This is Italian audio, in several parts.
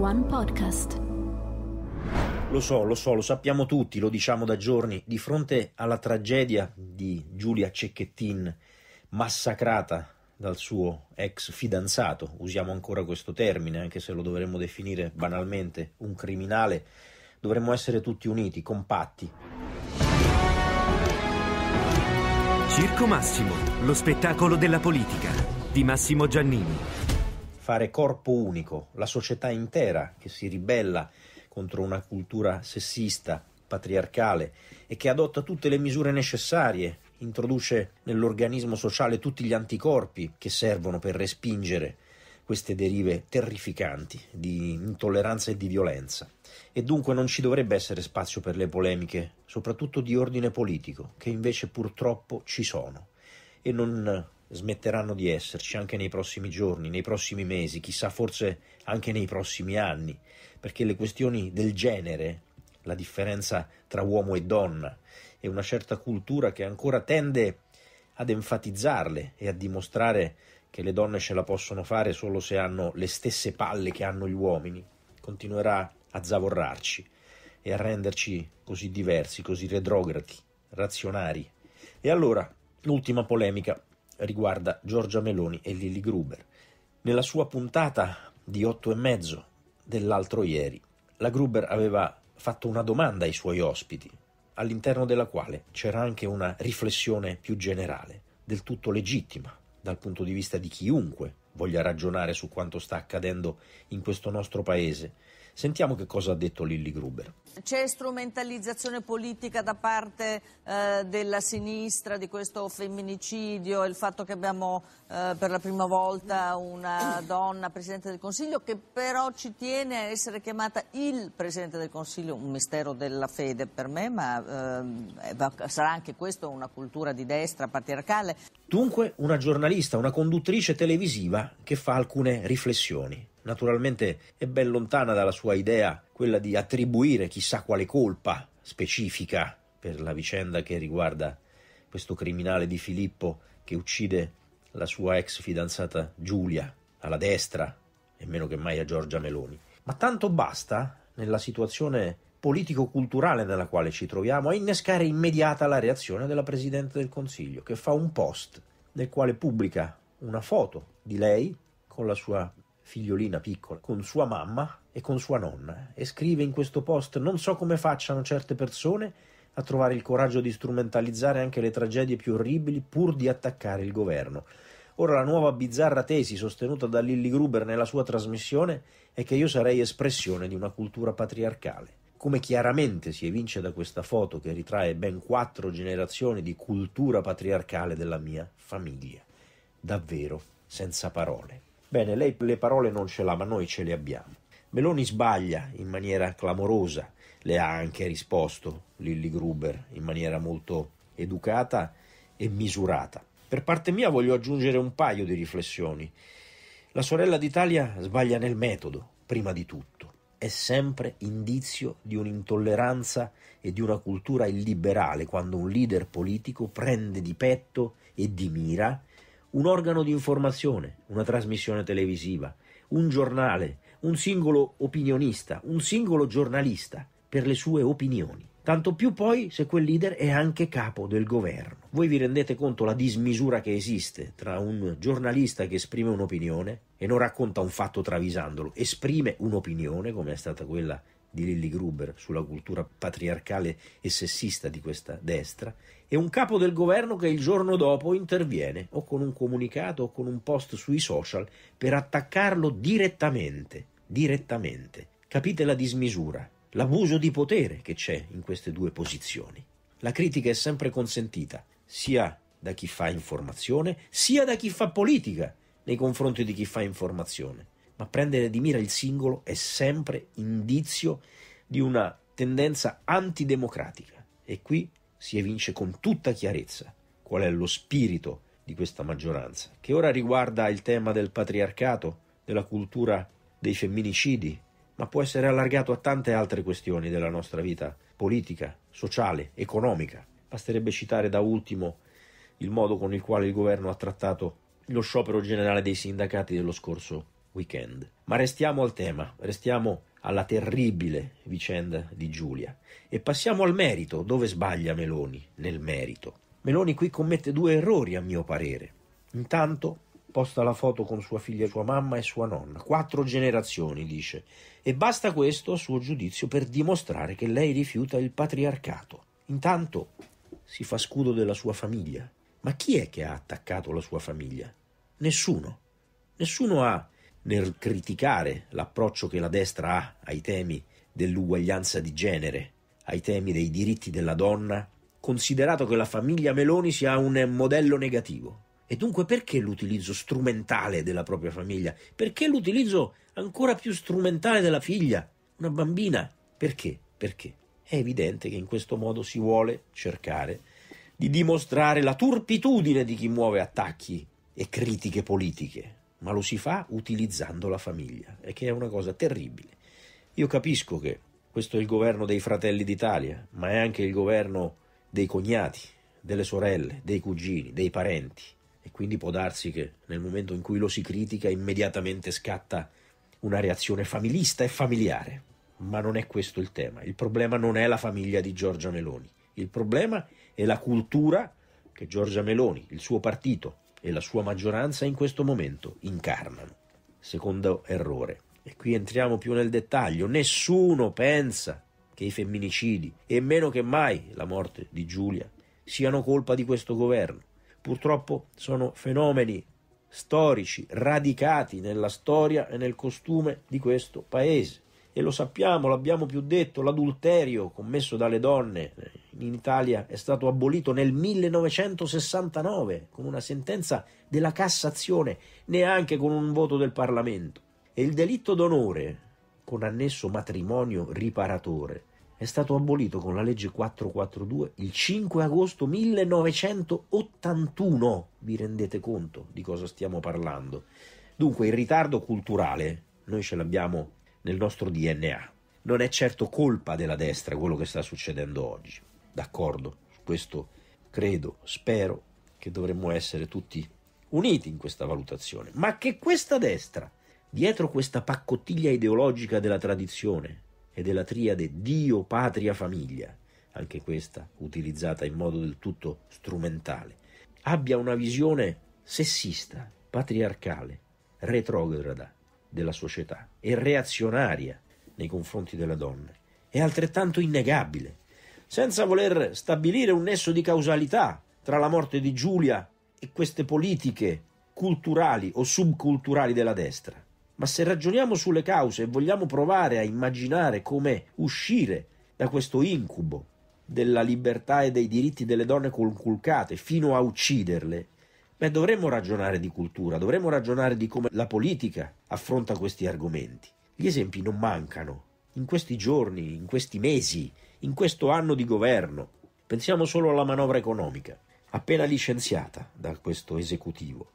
One Podcast. Lo so, lo so, lo sappiamo tutti, lo diciamo da giorni, di fronte alla tragedia di Giulia Cecchettin, massacrata dal suo ex fidanzato, usiamo ancora questo termine, anche se lo dovremmo definire banalmente un criminale, dovremmo essere tutti uniti, compatti. Circo Massimo, lo spettacolo della politica di Massimo Giannini fare corpo unico, la società intera che si ribella contro una cultura sessista, patriarcale e che adotta tutte le misure necessarie, introduce nell'organismo sociale tutti gli anticorpi che servono per respingere queste derive terrificanti di intolleranza e di violenza. E dunque non ci dovrebbe essere spazio per le polemiche, soprattutto di ordine politico, che invece purtroppo ci sono e non smetteranno di esserci anche nei prossimi giorni, nei prossimi mesi, chissà forse anche nei prossimi anni, perché le questioni del genere, la differenza tra uomo e donna e una certa cultura che ancora tende ad enfatizzarle e a dimostrare che le donne ce la possono fare solo se hanno le stesse palle che hanno gli uomini, continuerà a zavorrarci e a renderci così diversi, così retrograti, razionari. E allora, l'ultima polemica riguarda Giorgia Meloni e Lilli Gruber. Nella sua puntata di 8 e mezzo dell'altro ieri, la Gruber aveva fatto una domanda ai suoi ospiti, all'interno della quale c'era anche una riflessione più generale, del tutto legittima dal punto di vista di chiunque voglia ragionare su quanto sta accadendo in questo nostro paese Sentiamo che cosa ha detto Lilli Gruber. C'è strumentalizzazione politica da parte eh, della sinistra di questo femminicidio, il fatto che abbiamo eh, per la prima volta una donna Presidente del Consiglio che però ci tiene a essere chiamata il Presidente del Consiglio, un mistero della fede per me, ma eh, sarà anche questo una cultura di destra patriarcale. Dunque una giornalista, una conduttrice televisiva che fa alcune riflessioni. Naturalmente è ben lontana dalla sua idea quella di attribuire chissà quale colpa specifica per la vicenda che riguarda questo criminale di Filippo che uccide la sua ex fidanzata Giulia alla destra e meno che mai a Giorgia Meloni. Ma tanto basta nella situazione politico-culturale nella quale ci troviamo a innescare immediata la reazione della Presidente del Consiglio che fa un post nel quale pubblica una foto di lei con la sua figliolina piccola, con sua mamma e con sua nonna e scrive in questo post non so come facciano certe persone a trovare il coraggio di strumentalizzare anche le tragedie più orribili pur di attaccare il governo. Ora la nuova bizzarra tesi sostenuta da Lilly Gruber nella sua trasmissione è che io sarei espressione di una cultura patriarcale. Come chiaramente si evince da questa foto che ritrae ben quattro generazioni di cultura patriarcale della mia famiglia. Davvero senza parole. Bene, lei le parole non ce l'ha, ma noi ce le abbiamo. Meloni sbaglia in maniera clamorosa, le ha anche risposto Lilli Gruber in maniera molto educata e misurata. Per parte mia voglio aggiungere un paio di riflessioni. La sorella d'Italia sbaglia nel metodo, prima di tutto. È sempre indizio di un'intolleranza e di una cultura illiberale quando un leader politico prende di petto e di mira un organo di informazione, una trasmissione televisiva, un giornale, un singolo opinionista, un singolo giornalista per le sue opinioni. Tanto più poi se quel leader è anche capo del governo. Voi vi rendete conto la dismisura che esiste tra un giornalista che esprime un'opinione e non racconta un fatto travisandolo, esprime un'opinione come è stata quella di Lilly Gruber sulla cultura patriarcale e sessista di questa destra, e un capo del governo che il giorno dopo interviene o con un comunicato o con un post sui social per attaccarlo direttamente, direttamente. Capite la dismisura, l'abuso di potere che c'è in queste due posizioni. La critica è sempre consentita, sia da chi fa informazione, sia da chi fa politica nei confronti di chi fa informazione ma prendere di mira il singolo è sempre indizio di una tendenza antidemocratica e qui si evince con tutta chiarezza qual è lo spirito di questa maggioranza, che ora riguarda il tema del patriarcato, della cultura dei femminicidi, ma può essere allargato a tante altre questioni della nostra vita politica, sociale, economica. Basterebbe citare da ultimo il modo con il quale il governo ha trattato lo sciopero generale dei sindacati dello scorso weekend. Ma restiamo al tema, restiamo alla terribile vicenda di Giulia e passiamo al merito, dove sbaglia Meloni nel merito. Meloni qui commette due errori a mio parere. Intanto posta la foto con sua figlia, sua mamma e sua nonna, quattro generazioni, dice, e basta questo a suo giudizio per dimostrare che lei rifiuta il patriarcato. Intanto si fa scudo della sua famiglia. Ma chi è che ha attaccato la sua famiglia? Nessuno. Nessuno ha nel criticare l'approccio che la destra ha ai temi dell'uguaglianza di genere, ai temi dei diritti della donna, considerato che la famiglia Meloni sia un modello negativo. E dunque perché l'utilizzo strumentale della propria famiglia? Perché l'utilizzo ancora più strumentale della figlia, una bambina? Perché? Perché? È evidente che in questo modo si vuole cercare di dimostrare la turpitudine di chi muove attacchi e critiche politiche ma lo si fa utilizzando la famiglia, e che è una cosa terribile. Io capisco che questo è il governo dei fratelli d'Italia, ma è anche il governo dei cognati, delle sorelle, dei cugini, dei parenti, e quindi può darsi che nel momento in cui lo si critica immediatamente scatta una reazione familista e familiare. Ma non è questo il tema, il problema non è la famiglia di Giorgia Meloni, il problema è la cultura che Giorgia Meloni, il suo partito, e la sua maggioranza in questo momento incarnano. Secondo errore. E qui entriamo più nel dettaglio. Nessuno pensa che i femminicidi e meno che mai la morte di Giulia siano colpa di questo governo. Purtroppo sono fenomeni storici radicati nella storia e nel costume di questo paese. E lo sappiamo, l'abbiamo più detto, l'adulterio commesso dalle donne in Italia è stato abolito nel 1969 con una sentenza della Cassazione, neanche con un voto del Parlamento. E il delitto d'onore, con annesso matrimonio riparatore, è stato abolito con la legge 442 il 5 agosto 1981. Vi rendete conto di cosa stiamo parlando? Dunque il ritardo culturale noi ce l'abbiamo nel nostro DNA. Non è certo colpa della destra quello che sta succedendo oggi d'accordo su questo, credo, spero che dovremmo essere tutti uniti in questa valutazione, ma che questa destra, dietro questa paccottiglia ideologica della tradizione e della triade Dio, patria, famiglia, anche questa utilizzata in modo del tutto strumentale, abbia una visione sessista, patriarcale, retrograda della società e reazionaria nei confronti della donna. È altrettanto innegabile senza voler stabilire un nesso di causalità tra la morte di Giulia e queste politiche culturali o subculturali della destra. Ma se ragioniamo sulle cause e vogliamo provare a immaginare come uscire da questo incubo della libertà e dei diritti delle donne conculcate fino a ucciderle, beh, dovremmo ragionare di cultura, dovremmo ragionare di come la politica affronta questi argomenti. Gli esempi non mancano. In questi giorni, in questi mesi, in questo anno di governo. Pensiamo solo alla manovra economica, appena licenziata da questo esecutivo.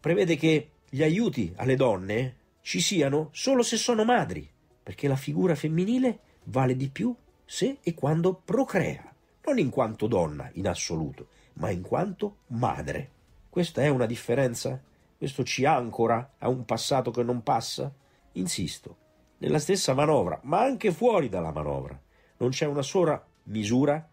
Prevede che gli aiuti alle donne ci siano solo se sono madri, perché la figura femminile vale di più se e quando procrea, non in quanto donna in assoluto, ma in quanto madre. Questa è una differenza? Questo ci ancora a un passato che non passa? Insisto, nella stessa manovra, ma anche fuori dalla manovra, non c'è una sola misura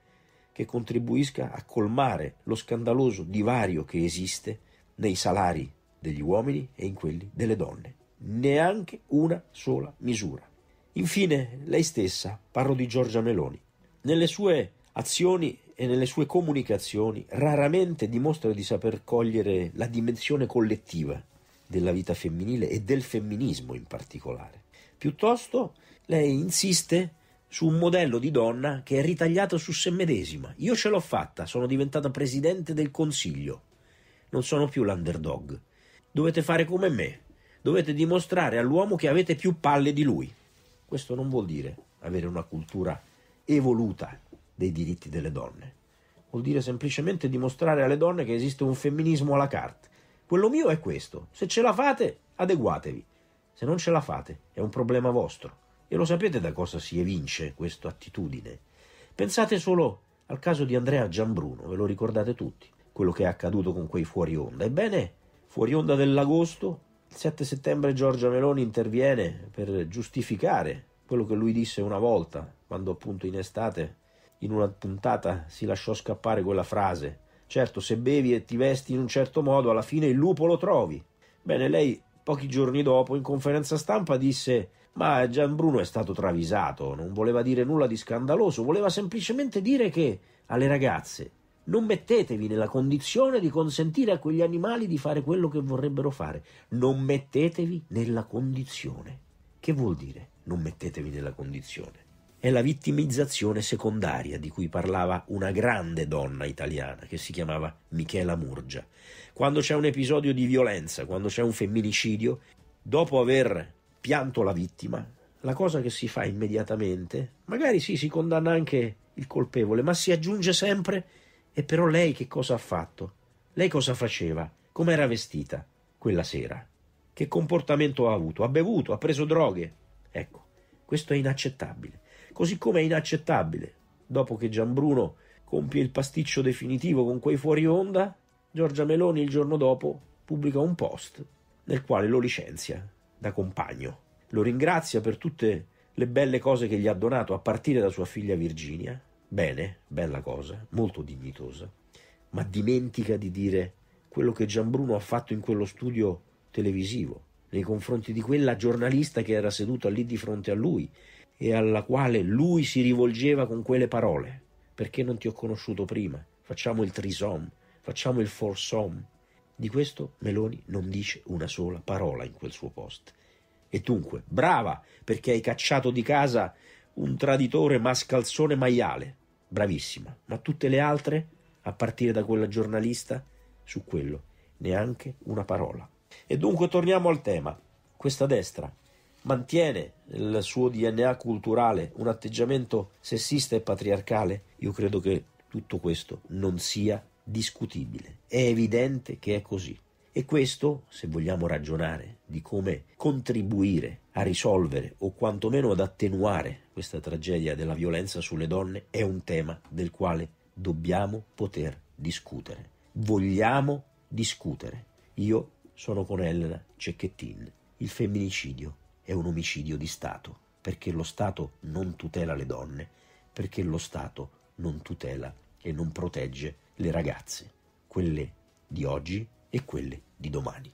che contribuisca a colmare lo scandaloso divario che esiste nei salari degli uomini e in quelli delle donne. Neanche una sola misura. Infine, lei stessa, parlo di Giorgia Meloni, nelle sue azioni e nelle sue comunicazioni raramente dimostra di saper cogliere la dimensione collettiva della vita femminile e del femminismo in particolare. Piuttosto lei insiste su un modello di donna che è ritagliato su se medesima. Io ce l'ho fatta, sono diventata presidente del consiglio. Non sono più l'underdog. Dovete fare come me. Dovete dimostrare all'uomo che avete più palle di lui. Questo non vuol dire avere una cultura evoluta dei diritti delle donne. Vuol dire semplicemente dimostrare alle donne che esiste un femminismo alla carte. Quello mio è questo. Se ce la fate, adeguatevi. Se non ce la fate, è un problema vostro. E lo sapete da cosa si evince questa attitudine? Pensate solo al caso di Andrea Gianbruno, ve lo ricordate tutti, quello che è accaduto con quei fuori onda. Ebbene, fuori onda dell'agosto, il 7 settembre Giorgia Meloni interviene per giustificare quello che lui disse una volta, quando appunto in estate, in una puntata, si lasciò scappare quella frase. Certo, se bevi e ti vesti in un certo modo, alla fine il lupo lo trovi. Bene, lei Pochi giorni dopo, in conferenza stampa, disse: Ma Gianbruno è stato travisato. Non voleva dire nulla di scandaloso, voleva semplicemente dire che alle ragazze non mettetevi nella condizione di consentire a quegli animali di fare quello che vorrebbero fare. Non mettetevi nella condizione. Che vuol dire non mettetevi nella condizione? è la vittimizzazione secondaria di cui parlava una grande donna italiana che si chiamava Michela Murgia. Quando c'è un episodio di violenza, quando c'è un femminicidio, dopo aver pianto la vittima, la cosa che si fa immediatamente, magari sì, si condanna anche il colpevole, ma si aggiunge sempre e però lei che cosa ha fatto? Lei cosa faceva? Come era vestita quella sera? Che comportamento ha avuto? Ha bevuto? Ha preso droghe? Ecco, questo è inaccettabile. Così come è inaccettabile, dopo che Gianbruno compie il pasticcio definitivo con quei fuori onda, Giorgia Meloni il giorno dopo pubblica un post nel quale lo licenzia da compagno. Lo ringrazia per tutte le belle cose che gli ha donato a partire da sua figlia Virginia. Bene, bella cosa, molto dignitosa. Ma dimentica di dire quello che Gianbruno ha fatto in quello studio televisivo nei confronti di quella giornalista che era seduta lì di fronte a lui e alla quale lui si rivolgeva con quelle parole. Perché non ti ho conosciuto prima? Facciamo il trisom, facciamo il forsom. Di questo Meloni non dice una sola parola in quel suo post. E dunque, brava perché hai cacciato di casa un traditore mascalzone maiale. Bravissima. Ma tutte le altre, a partire da quella giornalista, su quello neanche una parola. E dunque torniamo al tema. Questa destra mantiene nel suo DNA culturale un atteggiamento sessista e patriarcale, io credo che tutto questo non sia discutibile. È evidente che è così. E questo, se vogliamo ragionare di come contribuire a risolvere o quantomeno ad attenuare questa tragedia della violenza sulle donne, è un tema del quale dobbiamo poter discutere. Vogliamo discutere. Io sono con Elena Cecchettin. Il femminicidio è un omicidio di Stato, perché lo Stato non tutela le donne, perché lo Stato non tutela e non protegge le ragazze, quelle di oggi e quelle di domani.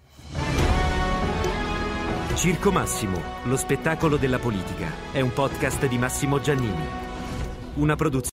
Circo Massimo, lo spettacolo della politica, è un podcast di Massimo Giannini. Una produzione